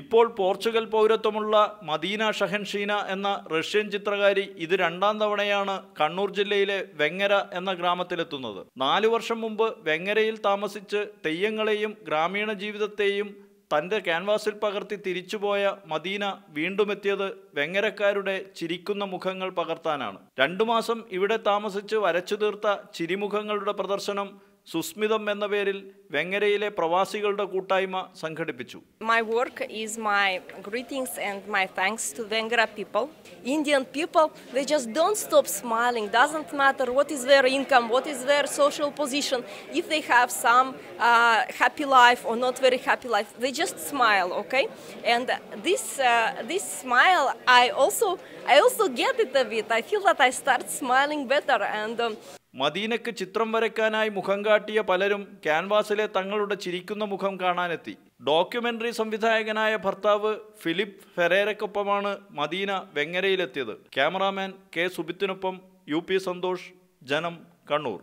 ഇപ്പോൾ Portugal പൗരത്വമുള്ള Medina ഷഹൻഷീന എന്ന Russian ചിത്രകാരി ഇത് രണ്ടാം തവണയാണ് കണ്ണൂർ ജില്ലയിലെ വെങ്ങര എന്ന ഗ്രാമത്തിലെത്തുന്നത് നാലു വർഷം മുമ്പ് വെങ്ങരയിൽ താമസിച്ച് തെയ്യങ്ങളെയും ഗ്രാമീണ ജീവിതത്തെയും തൻ്റെ ക്യാൻവാസിൽ പകർത്തി തിരിച്ചുപോയ മദീന വീണ്ടും എത്തിയത് വെങ്ങരക്കാരുടെ ചിരിക്കുന്ന മുഖങ്ങൾ പകർത്താനാണ് രണ്ടു മാസം ഇവിടെ താമസിച്ച് വരച്ചു തീർത്ത ചിരിമുഖങ്ങളുടെ പ്രദർശനം My work is my greetings and my thanks to Vengara people. Indian people, they just don't stop smiling. Doesn't matter what is their income, what is their social position, if they have some uh, happy life or not very happy life, they just smile, okay? And this uh, this smile, I also I also get it a bit. I feel that I start smiling better and um, മദീനയ്ക്ക് ചിത്രം വരയ്ക്കാനായി മുഖം കാട്ടിയ പലരും ക്യാൻവാസിലെ തങ്ങളുടെ ചിരിക്കുന്ന മുഖം കാണാനെത്തി documentary സംവിധായകനായ ഭർത്താവ് Philip ഫെറേരയ്ക്കൊപ്പമാണ് മദീന വെങ്ങരയിലെത്തിയത് ക്യാമറാമാൻ കെ സുബിത്തിനൊപ്പം യു സന്തോഷ് ജനം കണ്ണൂർ